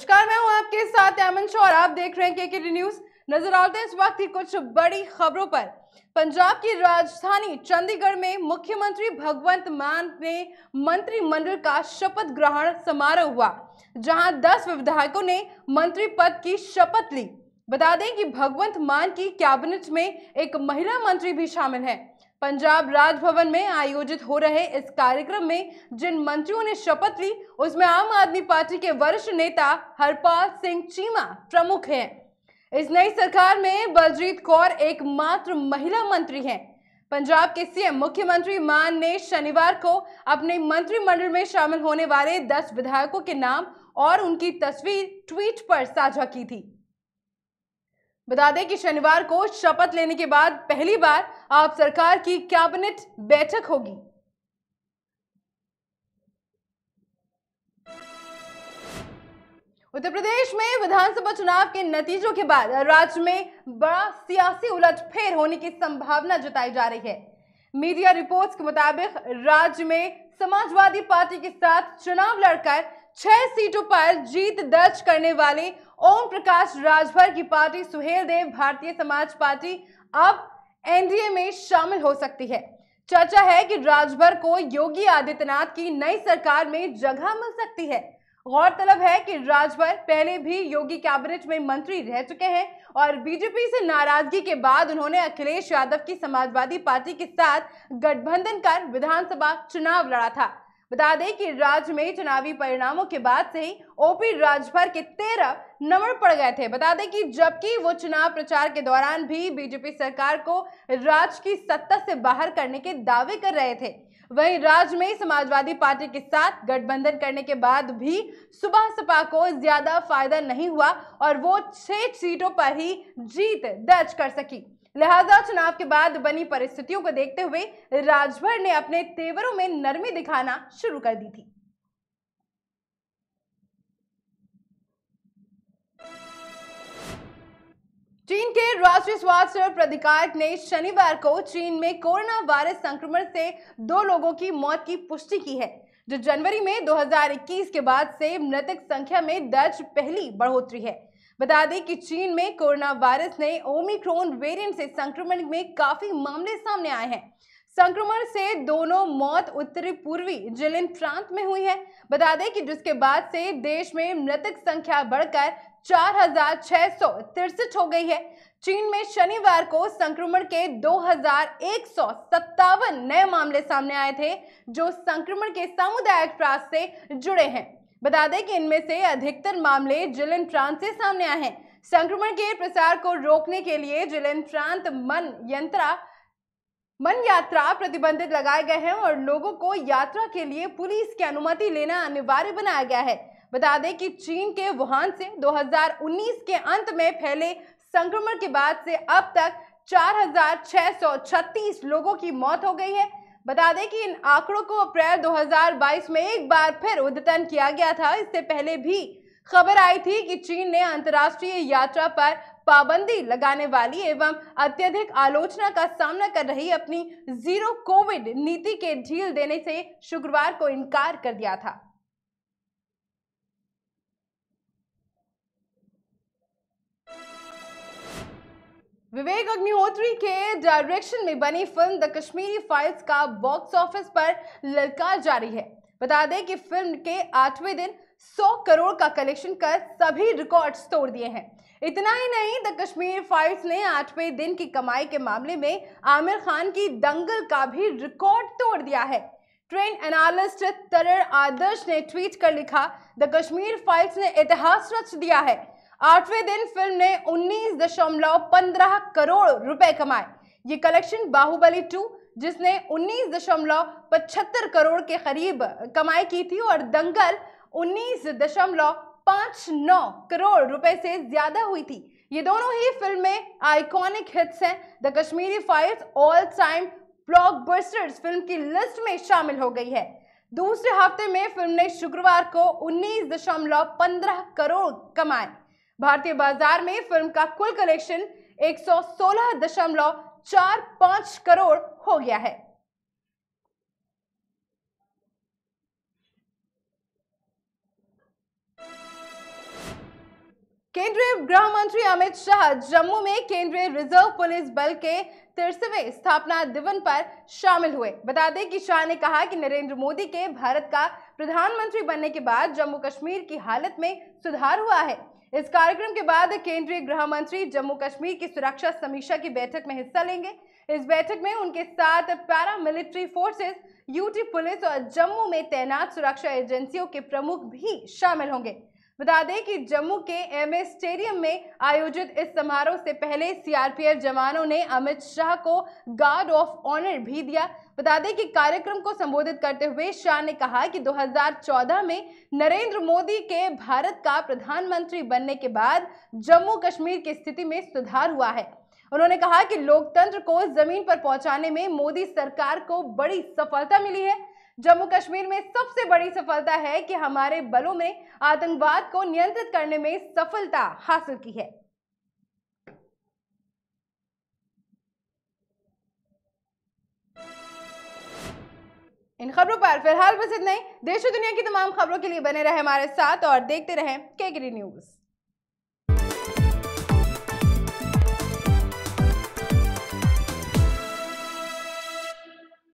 नमस्कार मैं हूं आपके साथ एमन शो और आप देख रहे हैं के न्यूज नजर आते हैं इस वक्त की कुछ बड़ी खबरों पर पंजाब की राजधानी चंडीगढ़ में मुख्यमंत्री भगवंत मान ने मंत्रिमंडल का शपथ ग्रहण समारोह हुआ जहां 10 विधायकों ने मंत्री पद की शपथ ली बता दें कि भगवंत मान की कैबिनेट में एक महिला मंत्री भी शामिल है पंजाब राजभवन में आयोजित हो रहे इस कार्यक्रम में जिन मंत्रियों ने शपथ ली उसमें आम आदमी पार्टी के वरिष्ठ नेता हरपाल सिंह चीमा प्रमुख हैं इस नई सरकार में बलजीत कौर एकमात्र महिला मंत्री हैं पंजाब के सीएम मुख्यमंत्री मान ने शनिवार को अपने मंत्रिमंडल में शामिल होने वाले दस विधायकों के नाम और उनकी तस्वीर ट्वीट पर साझा की थी बता दें कि शनिवार को शपथ लेने के बाद पहली बार आप सरकार की कैबिनेट बैठक होगी उत्तर प्रदेश में विधानसभा चुनाव के नतीजों के बाद राज्य में बड़ा सियासी उलटफेर होने की संभावना जताई जा रही है मीडिया रिपोर्ट्स के मुताबिक राज्य में समाजवादी पार्टी के साथ चुनाव लड़कर छह सीटों पर जीत दर्ज करने वाले ओम प्रकाश राजभर की पार्टी सुहेल देव भारतीय समाज पार्टी अब एनडीए में शामिल हो सकती है चर्चा है कि राजभर को योगी आदित्यनाथ की नई सरकार में जगह मिल सकती है गौरतलब है कि राजभर पहले भी योगी कैबिनेट में मंत्री रह चुके हैं और बीजेपी से नाराजगी के बाद उन्होंने अखिलेश यादव की समाजवादी पार्टी के साथ गठबंधन कर विधानसभा चुनाव लड़ा था बता दें कि राज्य में चुनावी परिणामों के बाद से ही ओपी राजभर के तेरह नंबर पड़ गए थे बता दें कि जबकि वो चुनाव प्रचार के दौरान भी बीजेपी सरकार को राज्य की सत्ता से बाहर करने के दावे कर रहे थे वहीं राज्य में समाजवादी पार्टी के साथ गठबंधन करने के बाद भी सुबह सपा को ज्यादा फायदा नहीं हुआ और वो छह सीटों पर ही जीत दर्ज कर सकी लिहाजा चुनाव के बाद बनी परिस्थितियों को देखते हुए राजभर ने अपने तेवरों में नरमी दिखाना शुरू कर दी थी चीन के राष्ट्रीय स्वास्थ्य प्राधिकार ने शनिवार को चीन में कोरोना वायरस संक्रमण से दो लोगों की मौत की पुष्टि की है जो जनवरी में 2021 के बाद से मृतक संख्या में दर्ज पहली बढ़ोतरी है बता दें कि चीन में कोरोना वायरस ने ओमिक्रोन वेरिएंट से संक्रमण में काफी मामले सामने आए हैं संक्रमण से दोनों मौत उत्तरी पूर्वी जिलिन प्रांत में हुई है बता दें कि जिसके बाद से देश में मृतक संख्या बढ़कर चार हजार सौ तिरसठ हो गई है चीन में शनिवार को संक्रमण के दो हजार एक सौ सत्तावन नए मामले सामने आए थे जो संक्रमण के सामुदायिक प्रास से जुड़े हैं बता दें कि इनमें से अधिकतर मामले जिल प्रांत से सामने आए हैं संक्रमण के प्रसार को रोकने के लिए जिल प्रांत मन यंत्रा मन यात्रा प्रतिबंधित लगाए गए हैं और लोगों को यात्रा के लिए पुलिस की अनुमति लेना अनिवार्य बनाया गया है बता दें कि चीन के वुहान से 2019 के अंत में फैले संक्रमण के बाद से अब तक 4,636 लोगों की मौत हो गई है बता दें कि इन आंकड़ों को अप्रैल 2022 में एक बार फिर उद्यतन किया गया था इससे पहले भी खबर आई थी कि चीन ने अंतर्राष्ट्रीय यात्रा पर पाबंदी लगाने वाली एवं अत्यधिक आलोचना का सामना कर रही अपनी जीरो कोविड नीति के ढील देने से शुक्रवार को इनकार कर दिया था विवेक अग्निहोत्री के डायरेक्शन में बनी फिल्म द कश्मीरी फाइल्स का बॉक्स ऑफिस पर ललकार जारी है बता दें कि फिल्म के आठवें दिन 100 करोड़ का कलेक्शन कर सभी रिकॉर्ड्स तोड़ दिए हैं इतना ही नहीं द कश्मीर फाइल्स ने आठवें दिन की कमाई के मामले में आमिर खान की दंगल का भी रिकॉर्ड तोड़ दिया है ट्रेंड एनालिस्ट तरण आदर्श ने ट्वीट कर लिखा द कश्मीर फाइल्स ने इतिहास रच दिया है आठवें दिन फिल्म ने उन्नीस दशमलव पंद्रह करोड़ रुपए कमाए ये कलेक्शन बाहुबली टू जिसने उन्नीस दशमलव पचहत्तर करोड़ के करीब कमाई की थी और दंगल उन्नीस दशमलव पाँच नौ करोड़ रुपए से ज्यादा हुई थी ये दोनों ही फिल्में आइकॉनिक हिट्स हैं the Kashmiri files all time blockbusters film की लिस्ट में शामिल हो गई है दूसरे हफ्ते में फिल्म ने शुक्रवार को 19.15 करोड़ कमाए भारतीय बाजार में फिल्म का कुल कलेक्शन 116.45 करोड़ हो गया है केंद्रीय गृह मंत्री अमित शाह जम्मू में केंद्रीय रिजर्व पुलिस बल के तिरसवें स्थापना दिवस पर शामिल हुए बता दें कि शाह ने कहा कि नरेंद्र मोदी के भारत का प्रधानमंत्री बनने के बाद जम्मू कश्मीर की हालत में सुधार हुआ है इस कार्यक्रम के बाद केंद्रीय गृह मंत्री जम्मू कश्मीर की सुरक्षा समीक्षा की बैठक में हिस्सा लेंगे इस बैठक में उनके साथ para military forces UT police और जम्मू में तैनात सुरक्षा एजेंसियों के प्रमुख भी शामिल होंगे बता दें कि जम्मू के एम स्टेडियम में आयोजित इस समारोह से पहले सीआरपीएफ जवानों ने अमित शाह को गार्ड ऑफ ऑनर भी दिया बता दें कि कार्यक्रम को संबोधित करते हुए शाह ने कहा कि 2014 में नरेंद्र मोदी के भारत का प्रधानमंत्री बनने के बाद जम्मू कश्मीर की स्थिति में सुधार हुआ है उन्होंने कहा कि लोकतंत्र को जमीन पर पहुंचाने में मोदी सरकार को बड़ी सफलता मिली है जम्मू कश्मीर में सबसे बड़ी सफलता है कि हमारे बलों ने आतंकवाद को नियंत्रित करने में सफलता हासिल की है इन खबरों पर फिलहाल बस इतना ही देश और दुनिया की तमाम खबरों के लिए बने रहे हमारे साथ और देखते रहें केकरी न्यूज़